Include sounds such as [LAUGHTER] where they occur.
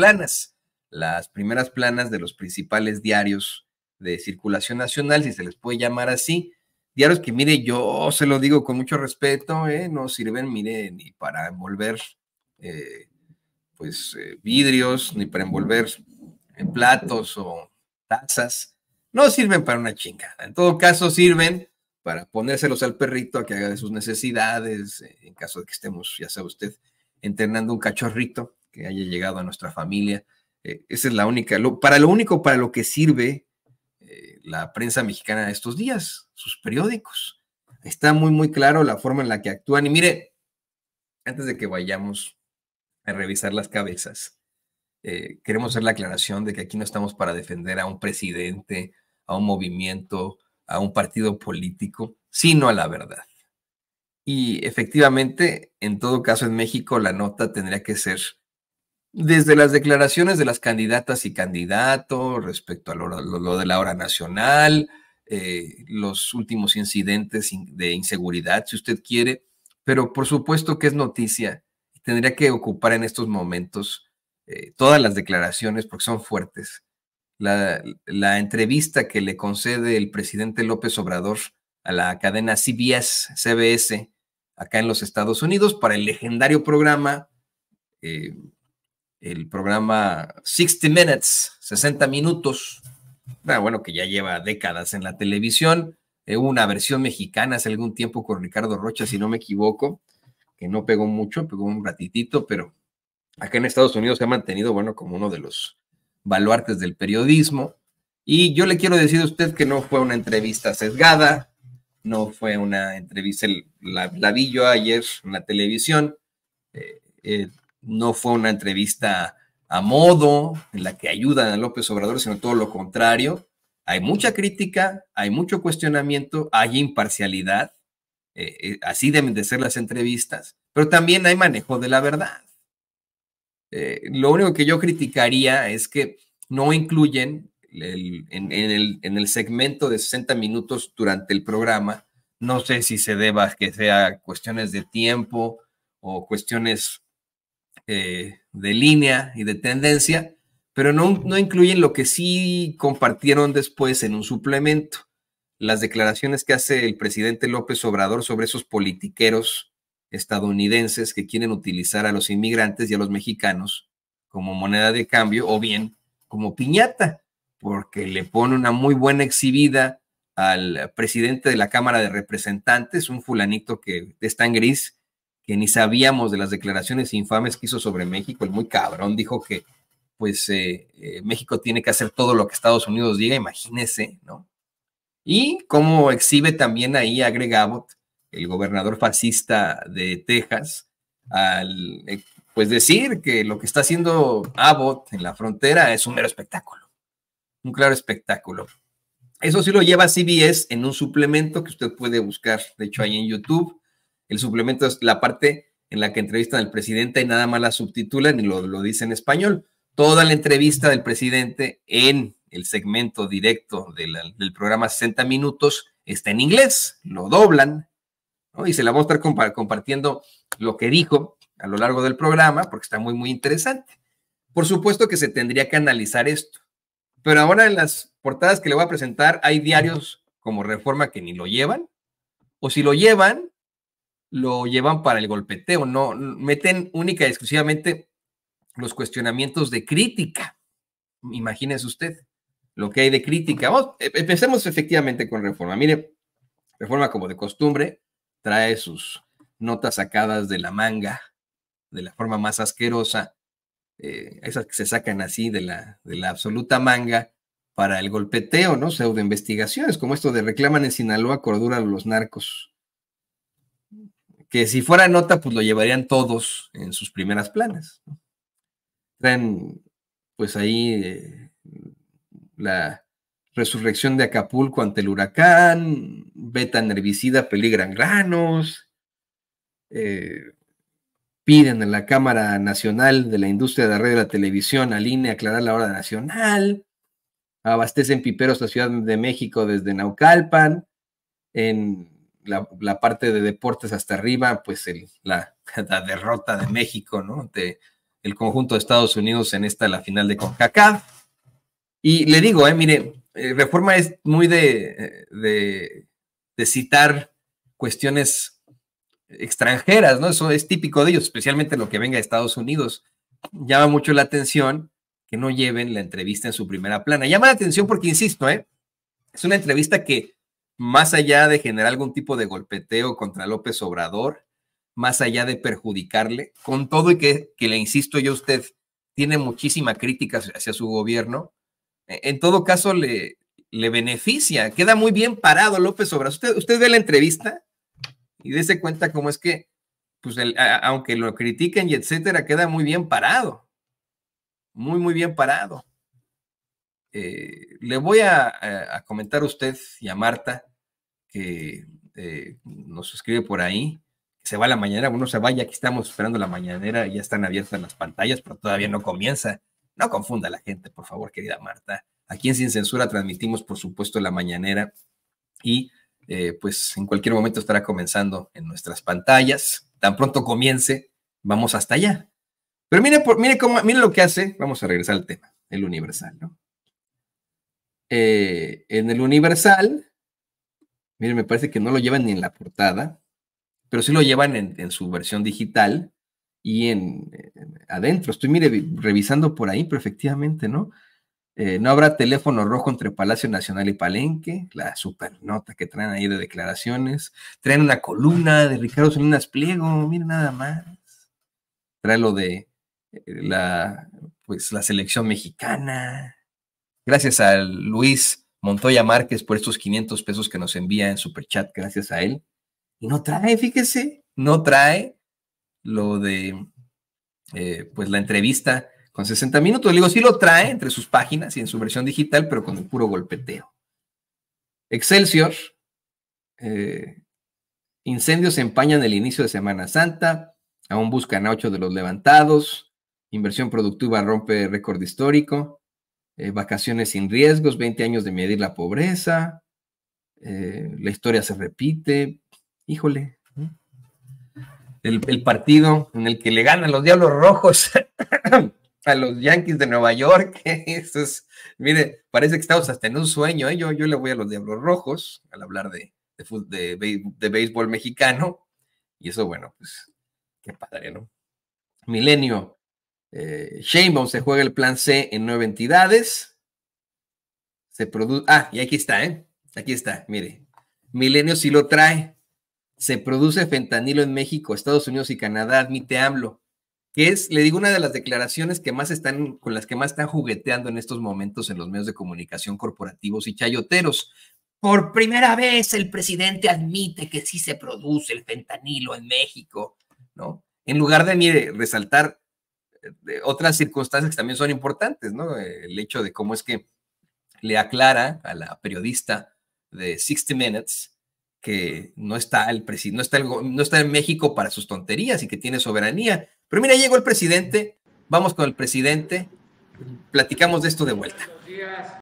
planas, las primeras planas de los principales diarios de circulación nacional, si se les puede llamar así. Diarios que, mire, yo se lo digo con mucho respeto, ¿eh? no sirven, mire, ni para envolver eh, pues eh, vidrios, ni para envolver platos o tazas. No sirven para una chingada, En todo caso, sirven para ponérselos al perrito a que haga de sus necesidades, eh, en caso de que estemos, ya sabe usted, entrenando un cachorrito que haya llegado a nuestra familia. Eh, esa es la única, para lo único, para lo que sirve eh, la prensa mexicana estos días, sus periódicos. Está muy, muy claro la forma en la que actúan. Y mire, antes de que vayamos a revisar las cabezas, eh, queremos hacer la aclaración de que aquí no estamos para defender a un presidente, a un movimiento, a un partido político, sino a la verdad. Y efectivamente, en todo caso en México, la nota tendría que ser desde las declaraciones de las candidatas y candidatos respecto a lo, de la hora nacional, eh, los últimos incidentes de inseguridad, si usted quiere, pero por supuesto que es noticia. Tendría que ocupar en estos momentos eh, todas las declaraciones porque son fuertes. La, entrevista que le concede el presidente López Obrador a la cadena CBS, CBS acá en los Estados Unidos para el legendario programa. Eh, el programa 60 Minutes, 60 Minutos, ah, bueno, que ya lleva décadas en la televisión, eh, hubo una versión mexicana hace algún tiempo con Ricardo Rocha, si no me equivoco, que no pegó mucho, pegó un ratitito, pero acá en Estados Unidos se ha mantenido, bueno, como uno de los baluartes del periodismo. Y yo le quiero decir a usted que no fue una entrevista sesgada, no fue una entrevista, la, la vi yo ayer en la televisión, eh, eh no fue una entrevista a modo en la que ayudan a López Obrador, sino todo lo contrario. Hay mucha crítica, hay mucho cuestionamiento, hay imparcialidad, eh, eh, así deben de ser las entrevistas, pero también hay manejo de la verdad. Eh, lo único que yo criticaría es que no incluyen en, el, segmento de 60 minutos durante el programa, no sé si se deba que sea cuestiones de tiempo o cuestiones eh, de línea y de tendencia, pero no, no incluyen lo que sí compartieron después en un suplemento, las declaraciones que hace el presidente López Obrador sobre esos politiqueros estadounidenses que quieren utilizar a los inmigrantes y a los mexicanos como moneda de cambio o bien como piñata, porque le pone una muy buena exhibida al presidente de la Cámara de Representantes, un fulanito que está en gris, que ni sabíamos de las declaraciones infames que hizo sobre México, el muy cabrón dijo que pues eh, eh, México tiene que hacer todo lo que Estados Unidos diga, imagínese, ¿no? Y cómo exhibe también ahí a Abbott, el gobernador fascista de Texas, al eh, pues decir que lo que está haciendo Abbott en la frontera es un mero espectáculo, un claro espectáculo. Eso sí lo lleva CBS en un suplemento que usted puede buscar, de hecho, ahí en YouTube, el suplemento es la parte en la que entrevistan al presidente y nada más la subtitulan y lo, lo dice en español. Toda la entrevista del presidente en el segmento directo del programa 60 Minutos está en inglés, lo doblan y se la voy a estar compartiendo lo que dijo a lo largo del programa porque está muy, muy interesante. Por supuesto que se tendría que analizar esto, pero ahora en las portadas que le voy a presentar hay diarios como Reforma que ni lo llevan, o si lo llevan, lo llevan para el golpeteo, no meten única y exclusivamente los cuestionamientos de crítica. Imagínese usted lo que hay de crítica. E-, empecemos efectivamente con reforma. Mire, reforma como de costumbre, trae sus notas sacadas de la manga, de la forma más asquerosa, eh, esas que se sacan así de la, de la absoluta manga para el golpeteo, ¿no? Pseudo investigaciones, como esto de reclaman en Sinaloa cordura a los narcos que si fuera nota, pues lo llevarían todos en sus primeras planes. Traen, pues ahí eh, la resurrección de Acapulco ante el huracán, beta nervicida peligran granos, eh, piden en la Cámara Nacional de la Industria de la Red de la Televisión a INE aclarar la hora nacional, abastecen piperos a Ciudad de México desde Naucalpan, en la, parte de deportes hasta arriba, pues [LAUGHS] la, derrota de México, ¿no? de el conjunto de Estados Unidos en esta, la final de CONCACAF. Y le digo, eh, mire, eh, Reforma es muy eh, de, citar cuestiones extranjeras, ¿no? Eso es típico de ellos, especialmente lo que venga de Estados Unidos. Llama mucho la atención que no lleven la entrevista en su primera plana. Llama la atención porque, insisto, ¿eh? es una entrevista que más allá de generar algún tipo de golpeteo contra López Obrador, más allá de perjudicarle, con todo y que, le insisto yo a usted, tiene muchísima crítica hacia su gobierno, eh, en todo caso le, le beneficia, queda muy bien parado López Obrador. Usted, usted ve la entrevista y dése cuenta cómo es que, pues aunque lo critiquen y etcétera, queda muy bien parado, muy, muy bien parado. Eh, le voy a comentar a usted y a Marta que eh, nos escribe por ahí, se va a la mañanera, bueno, se vaya, aquí estamos esperando la mañanera, ya están abiertas las pantallas, pero todavía no comienza. No confunda a la gente, por favor, querida Marta. Aquí en Sin Censura transmitimos, por supuesto, la mañanera y eh, pues en cualquier momento estará comenzando en nuestras pantallas. Tan pronto comience, vamos hasta allá. Pero mire, por, mire, cómo, mire lo que hace, vamos a regresar al tema, el universal, ¿no? Eh, en el universal, Mire, me parece que no lo llevan ni en la portada, pero sí lo llevan en, su versión digital y en, adentro. Estoy, mire, revisando por ahí, pero efectivamente, ¿no? Eh, no habrá teléfono rojo entre Palacio Nacional y Palenque, la super nota que traen ahí de declaraciones. Traen una columna de Ricardo Salinas Pliego, miren nada más. Trae lo de eh, la, pues, la selección mexicana. Gracias a Luis Montoya Márquez por estos 500 pesos que nos envía en Superchat, gracias a él. Y no trae, fíjese, no trae lo de, eh, pues la entrevista con 60 minutos. Le digo, sí lo trae entre sus páginas y en su versión digital, pero con un puro golpeteo. Excelsior, eh, incendios empañan el inicio de Semana Santa, aún buscan a ocho de los levantados, inversión productiva rompe récord histórico. Eh, vacaciones sin riesgos, 20 años de medir la pobreza, eh, la historia se repite, híjole. El, partido en el que le ganan los Diablos Rojos [COUGHS] a los Yankees de Nueva York, [LAUGHS] eso es, mire, parece que estamos hasta en un sueño, ¿eh? yo, yo le voy a los Diablos Rojos al hablar de, de, de béisbol mexicano, y eso, bueno, pues, qué padre, ¿no? Milenio, eh, Shanebaum se juega el plan C en nueve entidades. Se produce. Ah, y aquí está, ¿eh? Aquí está, mire. Milenio sí lo trae. Se produce fentanilo en México, Estados Unidos y Canadá, admite AMLO, que es, le digo, una de las declaraciones que más están, con las que más están jugueteando en estos momentos en los medios de comunicación corporativos y chayoteros. Por primera vez el presidente admite que sí se produce el fentanilo en México, ¿no? En lugar de, mire, resaltar otras circunstancias que también son importantes, ¿no? El hecho de cómo es que le aclara a la periodista de 60 Minutes que no está el no está no está en México para sus tonterías y que tiene soberanía. Pero mira, llegó el presidente, vamos con el presidente, platicamos de esto de vuelta.